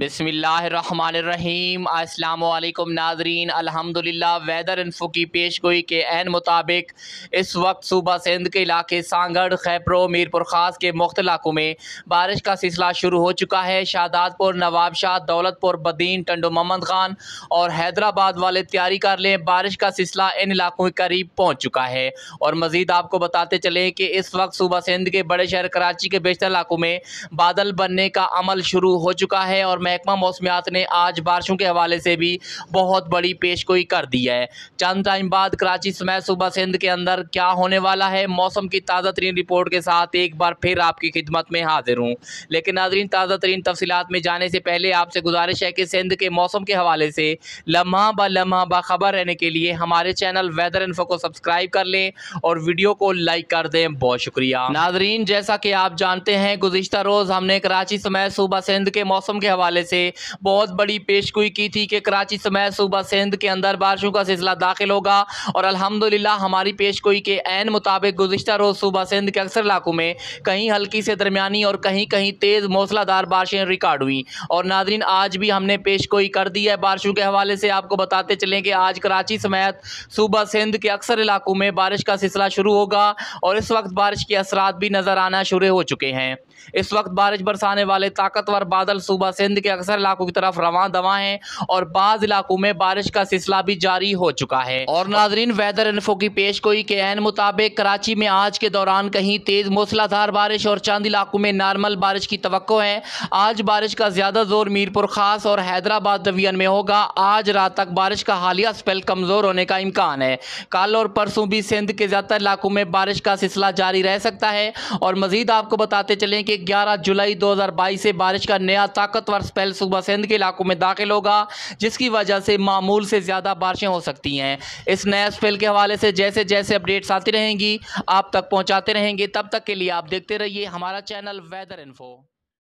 बिसमीम अल्लाम नाजरीन अल्हम्दुलिल्लाह वेदर इन्फो की पेश गोई के एन मुताबिक इस वक्त सूबा सिंध के इलाके सांगढ़ खैपरो मीरपुर ख़ास के मुख्त इलाकों में बारिश का सिलसिला शुरू हो चुका है शादादपुर नवाबशाह दौलतपुर बदीन टंडो मोहम्मद ख़ान और हैदराबाद वाले तैयारी कर लें बारिश का सिलसिला इन इलाकों के करीब पहुँच चुका है और मज़ीद आपको बताते चलें कि इस वक्त सूबा सिंध के बड़े शहर कराची के बेशतर इलाकों में बादल बनने का अमल शुरू हो चुका है और महकमा मौसमियात ने आज बारिशों के हवाले से भी बहुत बड़ी पेशगोई कर दी है चंद टाइम बाद कराची समय सुबह सिंध के अंदर क्या होने वाला है मौसम की ताज़ा तरीन रिपोर्ट के साथ एक बार फिर आपकी खिदमत में हाजिर हूँ लेकिन नाजरीन ताज़ा तरीन तफसीत में जाने से पहले आपसे गुजारिश है कि सिंध के मौसम के हवाले से लम्हा ब लम्हा बाखबर रहने के लिए हमारे चैनल वेदर इन्फो को सब्सक्राइब कर लें और वीडियो को लाइक कर दें बहुत शुक्रिया नाजरीन जैसा कि आप जानते हैं गुजशत रोज़ हमने कराची समय सुबह सिंध के मौसम के हवाले हवाले से बहुत बड़ी पेशगोई की थी कि कराची समय सूबा सिंध के अंदर बारिशों का सिलसिला दाखिल होगा और अलहमदिल्ला हमारी पेशगोई के एन मुताबिक गुजशत रोज़ सूबा सिंध के अक्सर इलाकों में कहीं हल्की से दरमियानी और कहीं कहीं तेज़ मौसलाधार बारिशें रिकॉर्ड हुई और नाजरीन आज भी हमने पेशगोई कर दी है बारिशों के हवाले से आपको बताते चलें कि आज कराची समेत सूबा सिंध के अक्सर इलाकों में बारिश का सिलसिला शुरू होगा और इस वक्त बारिश के असरा भी नज़र आना शुरू हो चुके हैं इस वक्त बारिश बरसाने वाले ताकतवर बादल सूबा सिंध के अक्सर इलाकों की तरफ रवा दवा है और बाज इलाकों में बारिश का सिलसिला भी जारी हो चुका है और नाजरीन वेदर इन्फो की पेश गोई के एन मुताबिक कराची में आज के दौरान कहीं तेज मूसलाधार बारिश और चंद इलाकों में नॉर्मल बारिश की तो है आज बारिश का ज्यादा जोर मीरपुर खास और हैदराबाद डिवीजन में होगा आज रात तक बारिश का हालिया स्पेल कमजोर होने का इम्कान है कल और परसों भी सिंध के ज्यादातर इलाकों में बारिश का सिलसिला जारी रह सकता है और मजीद आपको बताते चले कि 11 जुलाई 2022 से बारिश का नया ताकतवर स्पेल सुबह सिंध के इलाकों में दाखिल होगा जिसकी वजह से मामूल से ज़्यादा बारिशें हो सकती हैं इस नए स्पेल के हवाले से जैसे जैसे अपडेट्स आती रहेंगी आप तक पहुँचाते रहेंगे तब तक के लिए आप देखते रहिए हमारा चैनल वेदर इन्फो